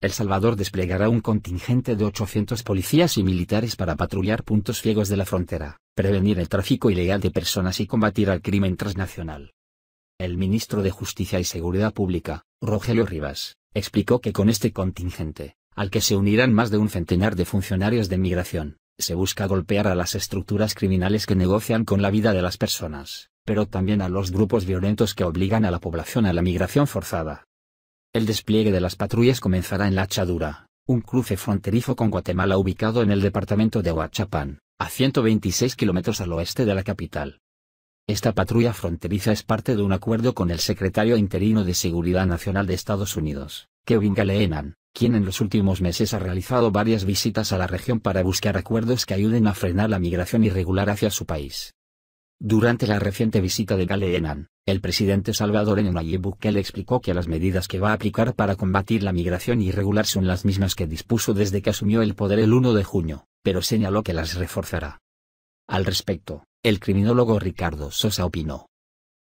El Salvador desplegará un contingente de 800 policías y militares para patrullar puntos ciegos de la frontera, prevenir el tráfico ilegal de personas y combatir al crimen transnacional. El ministro de Justicia y Seguridad Pública, Rogelio Rivas, explicó que con este contingente, al que se unirán más de un centenar de funcionarios de migración, se busca golpear a las estructuras criminales que negocian con la vida de las personas, pero también a los grupos violentos que obligan a la población a la migración forzada. El despliegue de las patrullas comenzará en La Chadura, un cruce fronterizo con Guatemala ubicado en el departamento de Huachapán, a 126 kilómetros al oeste de la capital. Esta patrulla fronteriza es parte de un acuerdo con el secretario interino de Seguridad Nacional de Estados Unidos, Kevin Galeenan, quien en los últimos meses ha realizado varias visitas a la región para buscar acuerdos que ayuden a frenar la migración irregular hacia su país. Durante la reciente visita de Galeenan, el presidente Salvador Nayib Bukele explicó que las medidas que va a aplicar para combatir la migración irregular son las mismas que dispuso desde que asumió el poder el 1 de junio, pero señaló que las reforzará. Al respecto, el criminólogo Ricardo Sosa opinó.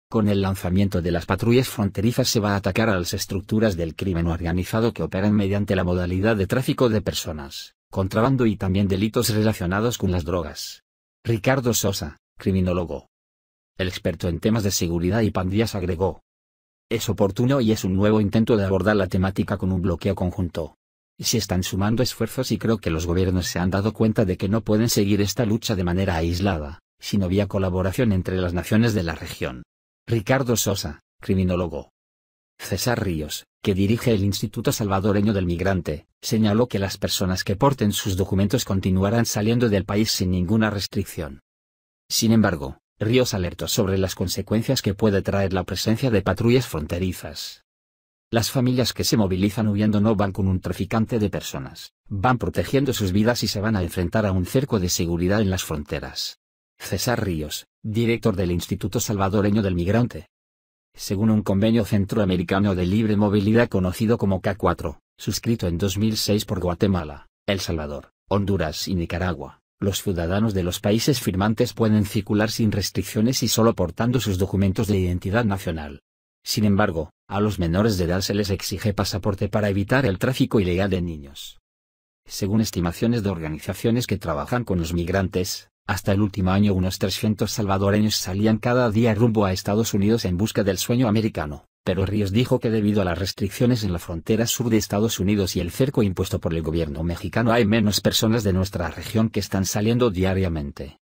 Con el lanzamiento de las patrullas fronterizas se va a atacar a las estructuras del crimen organizado que operan mediante la modalidad de tráfico de personas, contrabando y también delitos relacionados con las drogas. Ricardo Sosa, criminólogo. El experto en temas de seguridad y pandillas agregó. Es oportuno y es un nuevo intento de abordar la temática con un bloqueo conjunto. Se están sumando esfuerzos y creo que los gobiernos se han dado cuenta de que no pueden seguir esta lucha de manera aislada, sino vía colaboración entre las naciones de la región. Ricardo Sosa, criminólogo. César Ríos, que dirige el Instituto Salvadoreño del Migrante, señaló que las personas que porten sus documentos continuarán saliendo del país sin ninguna restricción. Sin embargo, Ríos alertó sobre las consecuencias que puede traer la presencia de patrullas fronterizas. Las familias que se movilizan huyendo no van con un traficante de personas, van protegiendo sus vidas y se van a enfrentar a un cerco de seguridad en las fronteras. César Ríos, director del Instituto Salvadoreño del Migrante. Según un convenio centroamericano de libre movilidad conocido como K4, suscrito en 2006 por Guatemala, El Salvador, Honduras y Nicaragua, los ciudadanos de los países firmantes pueden circular sin restricciones y solo portando sus documentos de identidad nacional. Sin embargo, a los menores de edad se les exige pasaporte para evitar el tráfico ilegal de niños. Según estimaciones de organizaciones que trabajan con los migrantes, hasta el último año unos 300 salvadoreños salían cada día rumbo a Estados Unidos en busca del sueño americano pero Ríos dijo que debido a las restricciones en la frontera sur de Estados Unidos y el cerco impuesto por el gobierno mexicano hay menos personas de nuestra región que están saliendo diariamente.